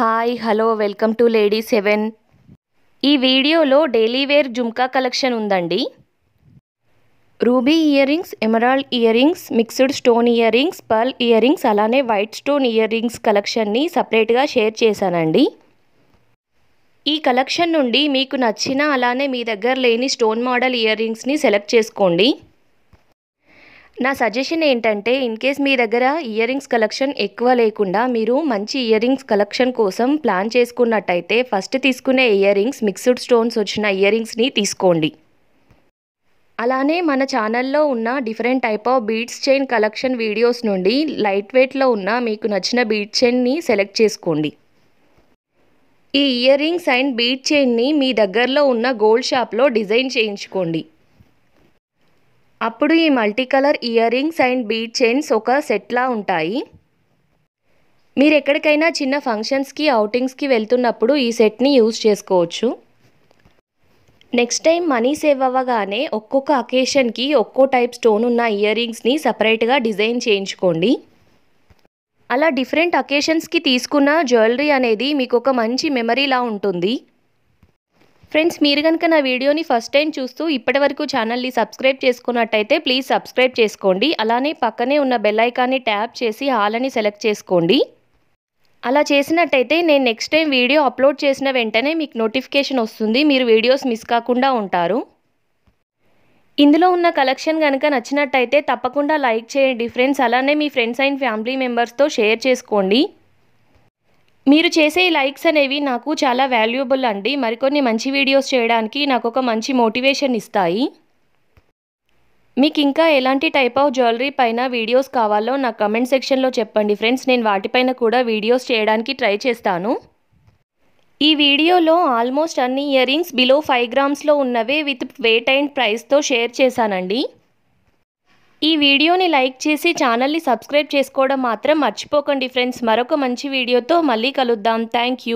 hi hello welcome to lady seven ఈ వీడియోలో daily wear jhumka collection ఉందండి ruby earrings emerald earrings mixed stone earrings pearl earrings అలానే white stone earrings కలెక్షన్ని సపరేట్గా share చేశానండి ఈ collection నుండి మీకు నచ్చిన అలానే మీ దగ్గర లేని స్టోన్ మోడల్ ఇయర్ రింగ్స్ని సెలెక్ట్ చేసుకోండి నా సజెషన్ ఏంటంటే ఇన్ కేస్ మీ దగ్గర ఇయర్ రింగ్స్ కలెక్షన్ ఎక్కువ లేకుండా మీరు మంచి ఇయర్ రింగ్స్ కలెక్షన్ కోసం ప్లాన్ చేసుకున్నట్టయితే ఫస్ట్ తీసుకునే ఇయర్ రింగ్స్ మిక్స్డ్ స్టోన్స్ వచ్చిన ఇయర్ రింగ్స్ని తీసుకోండి అలానే మన ఛానల్లో ఉన్న different type of beads chain collection videos నుండి లైట్ వెయిట్లో ఉన్న మీకు నచ్చిన బీడ్ చైన్ని సెలెక్ట్ చేసుకోండి ఈ ఇయర్ రింగ్స్ అండ్ బీడ్ చైన్ని మీ దగ్గరలో ఉన్న గోల్డ్ షాప్లో డిజైన్ చేయించుకోండి అప్పుడు ఈ multi colour earrings and bead chains ఒక సెట్లా ఉంటాయి మీరు ఎక్కడికైనా చిన్న ఫంక్షన్స్కి అవుటింగ్స్కి వెళ్తున్నప్పుడు ఈ సెట్ని యూజ్ చేసుకోవచ్చు నెక్స్ట్ టైం మనీ సేవ్ అవ్వగానే ఒక్కొక్క అకేషన్కి ఒక్కో టైప్ స్టోన్ ఉన్న ఇయర్ రింగ్స్ని సపరేట్గా డిజైన్ చేయించుకోండి అలా డిఫరెంట్ అకేషన్స్కి తీసుకున్న జ్యువెలరీ అనేది మీకు ఒక మంచి మెమరీలా ఉంటుంది ఫ్రెండ్స్ మీరు కనుక నా వీడియోని ఫస్ట్ టైం చూస్తూ ఇప్పటి వరకు ఛానల్ని సబ్స్క్రైబ్ చేసుకున్నట్టయితే ప్లీజ్ సబ్స్క్రైబ్ చేసుకోండి అలానే పక్కనే ఉన్న బెల్లైకాన్ని ట్యాప్ చేసి ఆల్ సెలెక్ట్ చేసుకోండి అలా చేసినట్టయితే నేను నెక్స్ట్ టైం వీడియో అప్లోడ్ చేసిన వెంటనే మీకు నోటిఫికేషన్ వస్తుంది మీరు వీడియోస్ మిస్ కాకుండా ఉంటారు ఇందులో ఉన్న కలెక్షన్ కనుక నచ్చినట్టయితే తప్పకుండా లైక్ చేయండి ఫ్రెండ్స్ అలానే మీ ఫ్రెండ్స్ అండ్ ఫ్యామిలీ మెంబర్స్తో షేర్ చేసుకోండి మీరు చేసే లైక్స్ అనేవి నాకు చాలా వాల్యుయబుల్ అండి మరికొన్ని మంచి వీడియోస్ చేయడానికి నాకు ఒక మంచి మోటివేషన్ ఇస్తాయి మీకు ఇంకా ఎలాంటి టైప్ ఆఫ్ జ్యువెలరీ పైన వీడియోస్ కావాలో నా కమెంట్ సెక్షన్లో చెప్పండి ఫ్రెండ్స్ నేను వాటిపైన కూడా వీడియోస్ చేయడానికి ట్రై చేస్తాను ఈ వీడియోలో ఆల్మోస్ట్ అన్ని ఇయర్ రింగ్స్ బిలో ఫైవ్ గ్రామ్స్లో ఉన్నవే విత్ వెయిట్ అండ్ ప్రైస్తో షేర్ చేశానండి ఈ వీడియోని లైక్ చేసి ఛానల్ని సబ్స్క్రైబ్ చేసుకోవడం మాత్రం మర్చిపోకండి ఫ్రెండ్స్ మరొక మంచి వీడియోతో మళ్ళీ కలుద్దాం థ్యాంక్